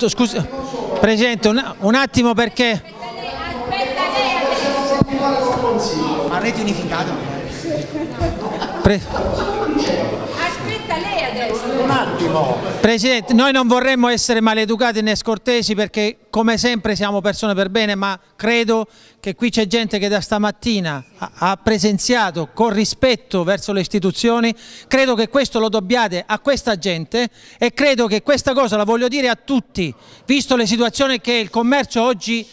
Presento, scusa, Presidente, un, un attimo perché... aspetta Ma rete unificata? Pre ultimo. Presidente, noi non vorremmo essere maleducati né scortesi perché come sempre siamo persone per bene, ma credo che qui c'è gente che da stamattina ha presenziato con rispetto verso le istituzioni, credo che questo lo dobbiate a questa gente e credo che questa cosa la voglio dire a tutti, visto le situazioni che il commercio oggi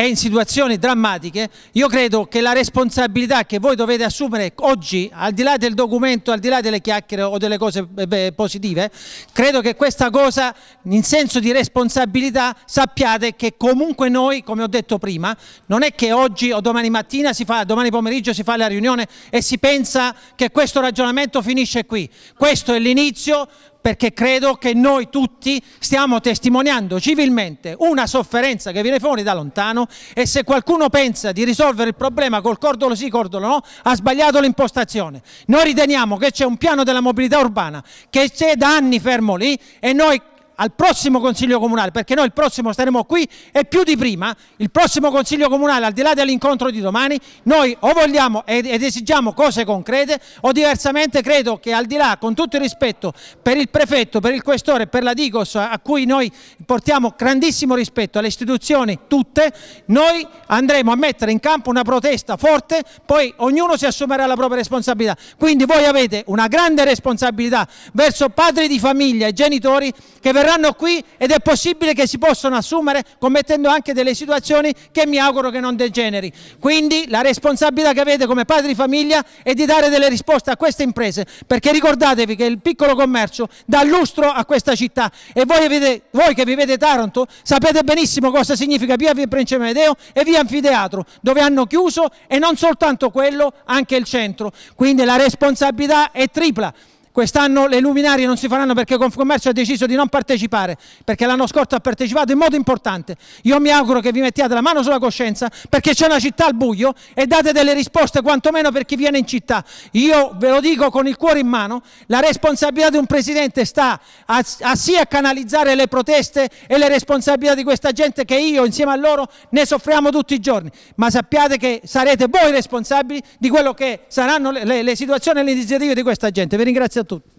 e in situazioni drammatiche, io credo che la responsabilità che voi dovete assumere oggi, al di là del documento, al di là delle chiacchiere o delle cose eh, beh, positive, credo che questa cosa in senso di responsabilità sappiate che comunque noi, come ho detto prima, non è che oggi o domani mattina si fa, domani pomeriggio si fa la riunione e si pensa che questo ragionamento finisce qui. Questo è l'inizio, perché credo che noi tutti stiamo testimoniando civilmente una sofferenza che viene fuori da lontano e se qualcuno pensa di risolvere il problema col cordolo sì, cordolo no, ha sbagliato l'impostazione. Noi riteniamo che c'è un piano della mobilità urbana che c'è da anni fermo lì e noi al prossimo Consiglio Comunale, perché noi il prossimo staremo qui e più di prima, il prossimo Consiglio Comunale, al di là dell'incontro di domani, noi o vogliamo ed, ed esigiamo cose concrete o diversamente credo che al di là, con tutto il rispetto per il Prefetto, per il Questore, per la Digos, a cui noi portiamo grandissimo rispetto alle istituzioni tutte, noi andremo a mettere in campo una protesta forte, poi ognuno si assumerà la propria responsabilità. Quindi voi avete una grande responsabilità verso padri di famiglia e genitori che verranno verranno qui ed è possibile che si possano assumere commettendo anche delle situazioni che mi auguro che non degeneri. Quindi la responsabilità che avete come padri di famiglia è di dare delle risposte a queste imprese, perché ricordatevi che il piccolo commercio dà lustro a questa città e voi, avete, voi che vivete Taranto sapete benissimo cosa significa via Prince Medeo e via Anfiteatro, dove hanno chiuso e non soltanto quello, anche il centro. Quindi la responsabilità è tripla. Quest'anno le luminarie non si faranno perché Confcommercio ha deciso di non partecipare, perché l'anno scorso ha partecipato in modo importante. Io mi auguro che vi mettiate la mano sulla coscienza perché c'è una città al buio e date delle risposte quantomeno per chi viene in città. Io ve lo dico con il cuore in mano, la responsabilità di un presidente sta a, a sì a canalizzare le proteste e le responsabilità di questa gente che io insieme a loro ne soffriamo tutti i giorni, ma sappiate che sarete voi responsabili di quello che saranno le, le, le situazioni e le iniziative di questa gente. Vi ringrazio тут